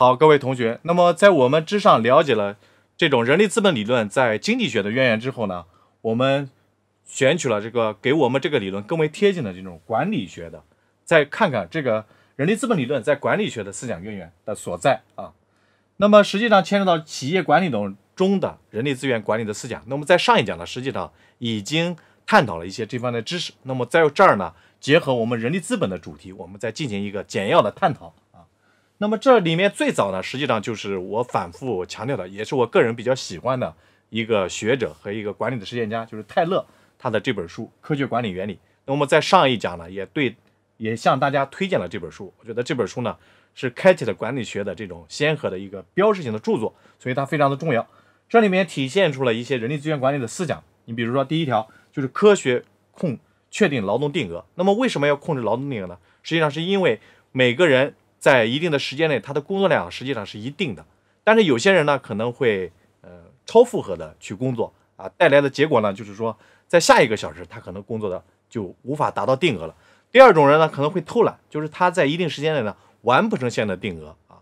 好，各位同学，那么在我们之上了解了这种人力资本理论在经济学的渊源之后呢，我们选取了这个给我们这个理论更为贴近的这种管理学的，再看看这个人力资本理论在管理学的思想渊源的所在啊。那么实际上牵扯到企业管理中中的人力资源管理的思想，那么在上一讲呢，实际上已经探讨了一些这方面的知识。那么在这儿呢，结合我们人力资本的主题，我们再进行一个简要的探讨。那么这里面最早呢，实际上就是我反复强调的，也是我个人比较喜欢的一个学者和一个管理的实践家，就是泰勒，他的这本书《科学管理原理》。那么在上一讲呢，也对，也向大家推荐了这本书。我觉得这本书呢，是开启了管理学的这种先河的一个标志性的著作，所以它非常的重要。这里面体现出了一些人力资源管理的思想。你比如说，第一条就是科学控确定劳动定额。那么为什么要控制劳动定额呢？实际上是因为每个人。在一定的时间内，他的工作量实际上是一定的。但是有些人呢，可能会呃超负荷的去工作啊，带来的结果呢，就是说在下一个小时他可能工作的就无法达到定额了。第二种人呢，可能会偷懒，就是他在一定时间内呢完不成现的定额啊。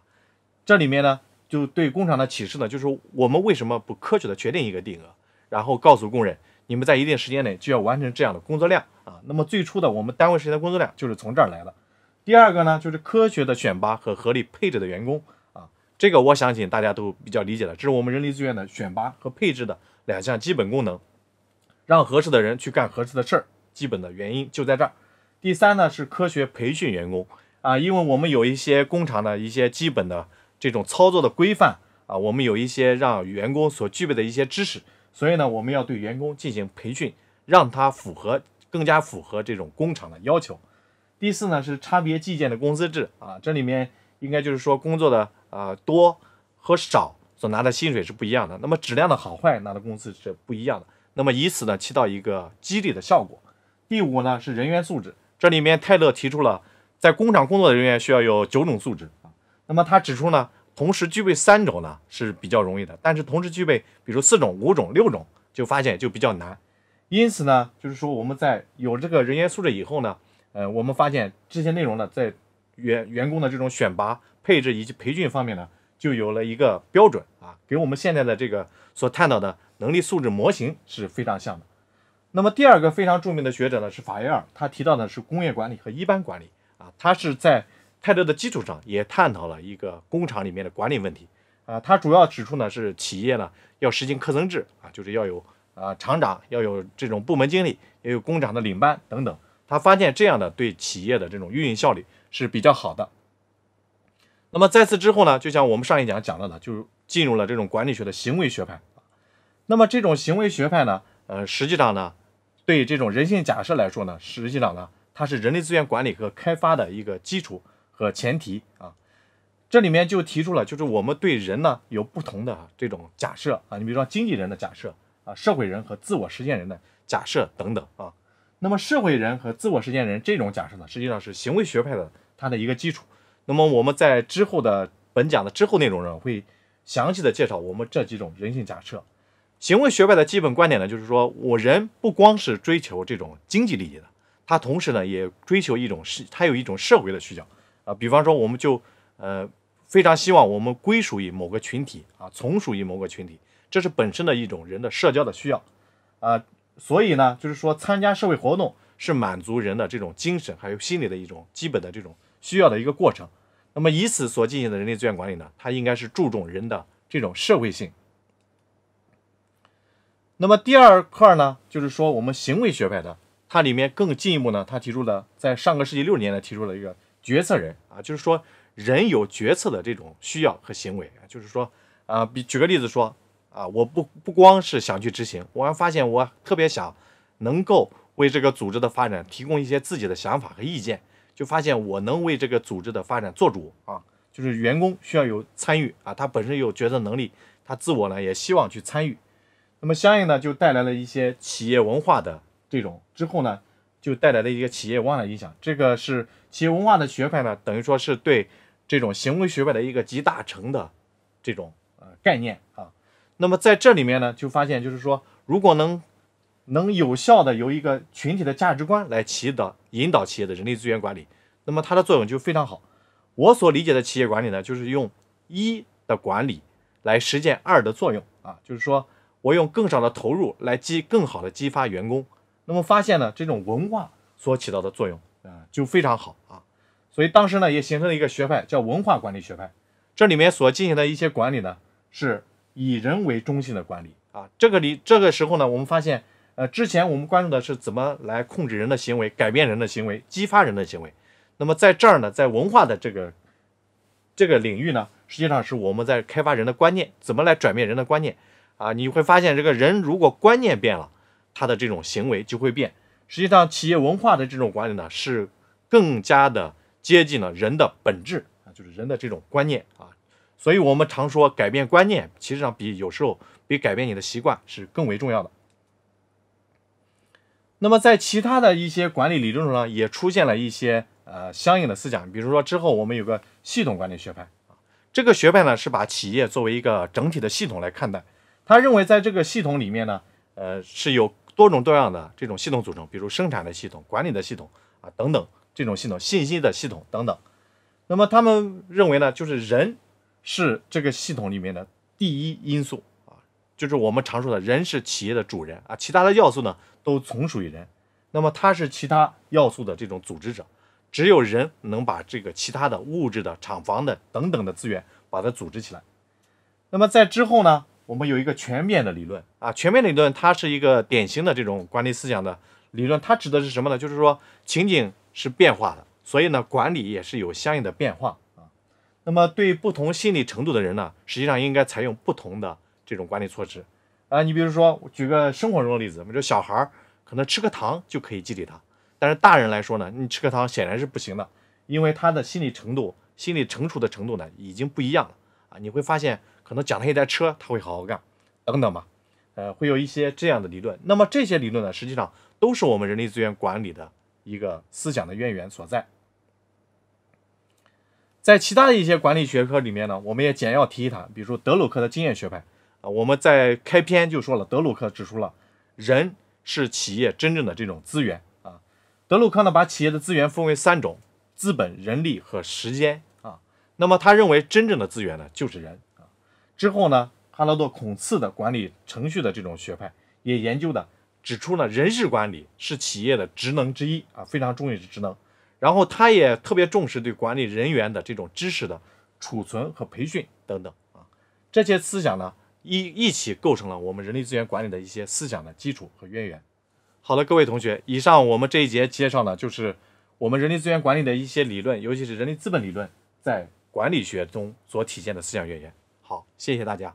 这里面呢，就对工厂的启示呢，就是我们为什么不科学的确定一个定额，然后告诉工人，你们在一定时间内就要完成这样的工作量啊？那么最初的我们单位时间的工作量就是从这儿来的。第二个呢，就是科学的选拔和合理配置的员工啊，这个我相信大家都比较理解了。这是我们人力资源的选拔和配置的两项基本功能，让合适的人去干合适的事儿，基本的原因就在这儿。第三呢，是科学培训员工啊，因为我们有一些工厂的一些基本的这种操作的规范啊，我们有一些让员工所具备的一些知识，所以呢，我们要对员工进行培训，让他符合更加符合这种工厂的要求。第四呢是差别计件的工资制啊，这里面应该就是说工作的呃多和少所拿的薪水是不一样的，那么质量的好坏拿的工资是不一样的，那么以此呢起到一个激励的效果。第五呢是人员素质，这里面泰勒提出了在工厂工作的人员需要有九种素质啊，那么他指出呢，同时具备三种呢是比较容易的，但是同时具备比如四种、五种、六种就发现就比较难，因此呢就是说我们在有这个人员素质以后呢。呃，我们发现这些内容呢，在员员工的这种选拔、配置以及培训方面呢，就有了一个标准啊，给我们现在的这个所探讨的能力素质模型是非常像的。那么第二个非常著名的学者呢是法耶尔，他提到的是工业管理和一般管理啊，他是在泰勒的基础上也探讨了一个工厂里面的管理问题啊，他主要指出呢是企业呢要实行科层制啊，就是要有啊厂长，要有这种部门经理，也有工厂的领班等等。他发现这样的对企业的这种运营效率是比较好的。那么在此之后呢，就像我们上一讲讲到的，就是进入了这种管理学的行为学派。那么这种行为学派呢，呃，实际上呢，对这种人性假设来说呢，实际上呢，它是人力资源管理和开发的一个基础和前提啊。这里面就提出了，就是我们对人呢有不同的这种假设啊，你比如说经纪人的假设啊，社会人和自我实现人的假设等等啊。那么社会人和自我实现人这种假设呢，实际上是行为学派的它的一个基础。那么我们在之后的本讲的之后内容呢，会详细的介绍我们这几种人性假设。行为学派的基本观点呢，就是说我人不光是追求这种经济利益的，他同时呢也追求一种是，他有一种社会的需要啊。比方说，我们就呃非常希望我们归属于某个群体啊，从属于某个群体，这是本身的一种人的社交的需要啊。所以呢，就是说参加社会活动是满足人的这种精神还有心理的一种基本的这种需要的一个过程。那么以此所进行的人力资源管理呢，它应该是注重人的这种社会性。那么第二块呢，就是说我们行为学派的，它里面更进一步呢，它提出了在上个世纪六十年代提出了一个决策人啊，就是说人有决策的这种需要和行为啊，就是说啊，比举个例子说。啊，我不不光是想去执行，我还发现我特别想能够为这个组织的发展提供一些自己的想法和意见，就发现我能为这个组织的发展做主啊。就是员工需要有参与啊，他本身有决策能力，他自我呢也希望去参与，那么相应呢就带来了一些企业文化的这种，之后呢就带来了一个企业文化的影响。这个是企业文化的学派呢，等于说是对这种行为学派的一个集大成的这种呃概念啊。那么在这里面呢，就发现就是说，如果能，能有效的由一个群体的价值观来起到引导企业的人力资源管理，那么它的作用就非常好。我所理解的企业管理呢，就是用一的管理来实践二的作用啊，就是说我用更少的投入来激更好的激发员工。那么发现呢，这种文化所起到的作用啊，就非常好啊。所以当时呢，也形成了一个学派，叫文化管理学派。这里面所进行的一些管理呢，是。以人为中心的管理啊，这个里这个时候呢，我们发现，呃，之前我们关注的是怎么来控制人的行为，改变人的行为，激发人的行为。那么在这儿呢，在文化的这个这个领域呢，实际上是我们在开发人的观念，怎么来转变人的观念啊？你会发现，这个人如果观念变了，他的这种行为就会变。实际上，企业文化的这种管理呢，是更加的接近了人的本质啊，就是人的这种观念啊。所以我们常说改变观念，其实上比有时候比改变你的习惯是更为重要的。那么在其他的一些管理理论中呢，也出现了一些呃相应的思想，比如说之后我们有个系统管理学派，这个学派呢是把企业作为一个整体的系统来看待，他认为在这个系统里面呢，呃是有多种多样的这种系统组成，比如生产的系统、管理的系统啊等等这种系统、信息的系统等等。那么他们认为呢，就是人。是这个系统里面的第一因素啊，就是我们常说的人是企业的主人啊，其他的要素呢都从属于人，那么它是其他要素的这种组织者，只有人能把这个其他的物质的厂房的等等的资源把它组织起来。那么在之后呢，我们有一个全面的理论啊，全面理论它是一个典型的这种管理思想的理论，它指的是什么呢？就是说情景是变化的，所以呢管理也是有相应的变化。那么，对不同心理程度的人呢，实际上应该采用不同的这种管理措施啊。你比如说，举个生活中的例子，说小孩儿可能吃个糖就可以激励他，但是大人来说呢，你吃个糖显然是不行的，因为他的心理程度、心理成熟的程度呢，已经不一样了啊。你会发现，可能奖他一台车，他会好好干，等等吧。呃，会有一些这样的理论。那么这些理论呢，实际上都是我们人力资源管理的一个思想的渊源所在。在其他的一些管理学科里面呢，我们也简要提一谈，比如说德鲁克的经验学派啊，我们在开篇就说了，德鲁克指出了人是企业真正的这种资源啊。德鲁克呢，把企业的资源分为三种：资本、人力和时间啊。那么他认为真正的资源呢，就是人啊。之后呢，哈罗德·孔茨的管理程序的这种学派也研究的指出了人事管理是企业的职能之一啊，非常重要的职能。然后他也特别重视对管理人员的这种知识的储存和培训等等啊，这些思想呢一一起构成了我们人力资源管理的一些思想的基础和渊源。好的，各位同学，以上我们这一节介绍呢，就是我们人力资源管理的一些理论，尤其是人力资本理论在管理学中所体现的思想渊源。好，谢谢大家。